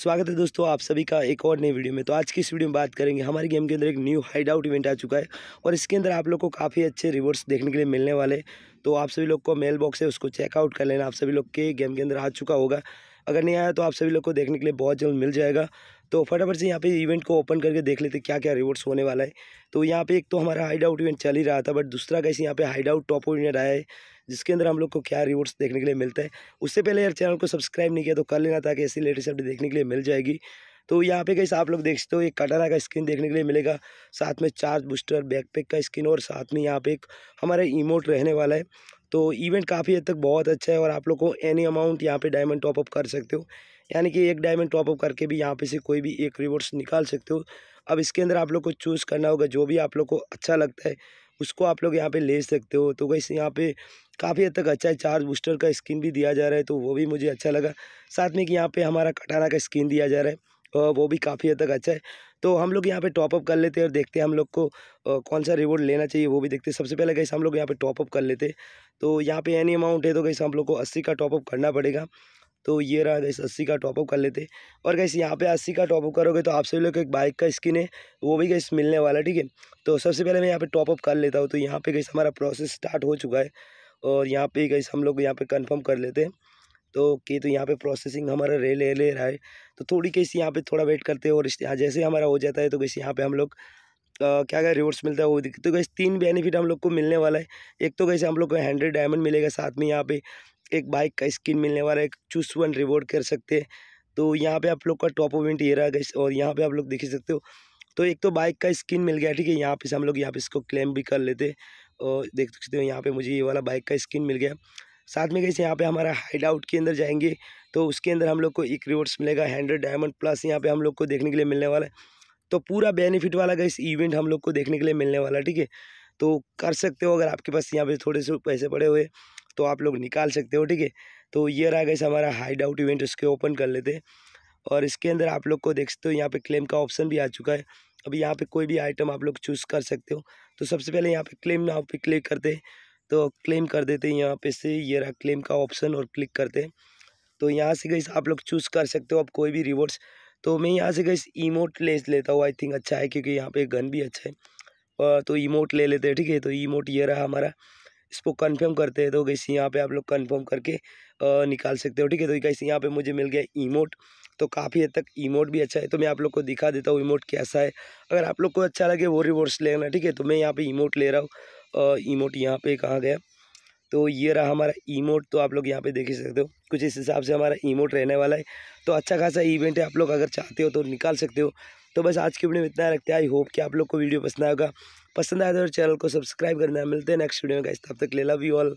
स्वागत है दोस्तों आप सभी का एक और नई वीडियो में तो आज की इस वीडियो में बात करेंगे हमारे गेम के अंदर एक न्यू हाइड आउट इवेंट आ चुका है और इसके अंदर आप लोग को काफ़ी अच्छे रिवॉर्ड्स देखने के लिए मिलने वाले तो आप सभी लोग को मेल बॉक्स है उसको चेकआउट कर लेना आप सभी लोग के गेम के अंदर आ चुका होगा अगर नहीं आया तो आप सभी लोग को देखने के लिए बहुत जल्द मिल जाएगा तो फटाफट से यहाँ पे इवेंट को ओपन करके देख लेते क्या क्या रिवॉर्ड्स होने वाला है तो यहाँ पे एक तो हमारा हाइड आउट इवेंट चल ही रहा था बट दूसरा कैसे यहाँ पे हाइड आउट टॉप इवेंट आया है जिसके अंदर हम लोग को क्या रिवॉर्ड्स देखने के लिए मिलता है उससे पहले यार चैनल को सब्सक्राइब नहीं किया तो कर लेना ताकि ऐसी लेटेस्ट अपडेट देखने के लिए मिल जाएगी तो यहाँ पे कैसे आप लोग देख सकते हो एक कटाना का स्क्रीन देखने के लिए मिलेगा साथ में चार्ज बूस्टर बैकपैक का स्क्रीन और साथ में यहाँ पे एक हमारा इमोट रहने वाला है तो इवेंट काफ़ी हद तक बहुत अच्छा है और आप लोग को एनी अमाउंट यहाँ पे डायमंड टॉपअप कर सकते हो यानी कि एक डायमंड टॉपअप करके भी यहाँ पे से कोई भी एक रिवॉर्ड्स निकाल सकते हो अब इसके अंदर आप लोग को चूज़ करना होगा जो भी आप लोग को अच्छा लगता है उसको आप लोग यहाँ पे ले सकते हो तो वैसे यहाँ पे काफ़ी हद तक अच्छा है चार्ज बूस्टर का स्किन भी दिया जा रहा है तो वो भी मुझे अच्छा लगा साथ में कि यहाँ पर हमारा कटाना का स्किन दिया जा रहा है वो भी काफ़ी हद तक अच्छा है तो हम लोग यहाँ पे टॉपअप कर लेते हैं और देखते हैं हम लोग को कौन सा रिवॉर्ड लेना चाहिए वो भी देखते हैं सबसे पहले कैसे हम लोग यहाँ पे टॉपअप कर लेते तो यहाँ पे एनी अमाउंट है तो कैसे हम लोग को अस्सी का टॉपअप करना पड़ेगा तो ये रहा गैस अस्सी का टॉपअप कर लेते और गैस यहाँ पे अस्सी का टॉपअप करोगे तो आप सभी लोग एक बाइक का स्किन है वो भी गैस मिलने वाला ठीक है तो सबसे पहले मैं यहाँ पे टॉपअप कर लेता हूँ तो यहाँ पे गैस हमारा प्रोसेस स्टार्ट हो चुका है और यहाँ पे गैस हम लोग यहाँ पे कन्फर्म कर लेते हैं तो ओके तो यहाँ पे प्रोसेसिंग हमारा रे ले ले रहा है तो थोड़ी कैसे यहाँ पे थोड़ा वेट करते हैं और हाँ, जैसे हमारा हो जाता है तो कैसे यहाँ पे हम लोग क्या क्या रिवॉर्ड्स मिलता है वो दिखते तो गैस तीन बेनिफिट हम लोग को मिलने वाला है एक तो कैसे हम लोग को हंड्रेड डायमंड मिलेगा साथ में यहाँ पे एक बाइक का स्किन मिलने वाला है चूस वन रिवॉर्ड कर सकते हैं तो यहाँ पे आप लोग का टॉप ओवेंट ये रहा है और यहाँ पे आप लोग देख सकते हो तो एक तो बाइक का स्किन मिल गया ठीक है यहाँ पे से हम लोग यहाँ पे इसको क्लेम भी कर लेते और देख सकते हो यहाँ पे मुझे ये वाला बाइक का स्किन मिल गया साथ में कैसे यहाँ पे हमारा हाइड आउट के अंदर जाएंगे तो उसके अंदर हम लोग को एक रिवॉर्ड्स मिलेगा हंड्रेड डायमंड प्लस यहाँ पे हम लोग को देखने के लिए मिलने वाला है तो पूरा बेनिफिट वाला गैस इवेंट हम लोग को देखने के लिए मिलने वाला ठीक है तो कर सकते हो अगर आपके पास यहाँ पे थोड़े से पैसे पड़े हुए तो आप लोग निकाल सकते हो ठीक है तो ये रहा गैस हमारा हाइड आउट इवेंट उसके ओपन कर लेते हैं और इसके अंदर आप लोग को देख सकते हो यहाँ पे क्लेम का ऑप्शन भी आ चुका है अभी यहाँ पे कोई भी आइटम आप लोग चूज़ कर सकते हो तो सबसे पहले यहाँ पे क्लेम यहाँ पे क्लिक करते तो क्लेम कर देते हैं यहाँ पे से ये रहा क्लेम का ऑप्शन और क्लिक करते हैं तो यहाँ से गई आप लोग चूज़ कर सकते हो आप कोई भी रिवॉर्ड्स तो मैं यहाँ से गई ईमोट ले लेता हूँ आई थिंक अच्छा है क्योंकि यहाँ पर गन भी अच्छा है और तो ईमोट ले लेते हैं ठीक है तो ईमोट ये रहा हमारा इसको कंफर्म करते हैं तो कैसे यहाँ पे आप लोग कंफर्म करके आ, निकाल सकते हो ठीक है तो कैसे यहाँ पे मुझे मिल गया इमोट तो काफ़ी हद तक इमोट भी अच्छा है तो मैं आप लोग को दिखा देता हूँ इमोट कैसा है अगर आप लोग को अच्छा लगे वो रिवॉर्ड्स लेना ठीक है तो मैं यहाँ पर इमोट ले रहा हूँ इमोट यहाँ पर कहाँ गया तो ये रहा हमारा ईमोट तो आप लोग यहाँ पे देख ही सकते हो कुछ इस हिसाब से हमारा ईमोट रहने वाला है तो अच्छा खासा इवेंट है आप लोग अगर चाहते हो तो निकाल सकते हो तो बस आज की वीडियो में इतना रखते हैं आई होप कि आप लोग को वीडियो पसंद आएगा पसंद आया तो चैनल को सब्सक्राइब करना मिलते हैं नेक्स्ट वीडियो में इस तब तक ले लव यू ऑल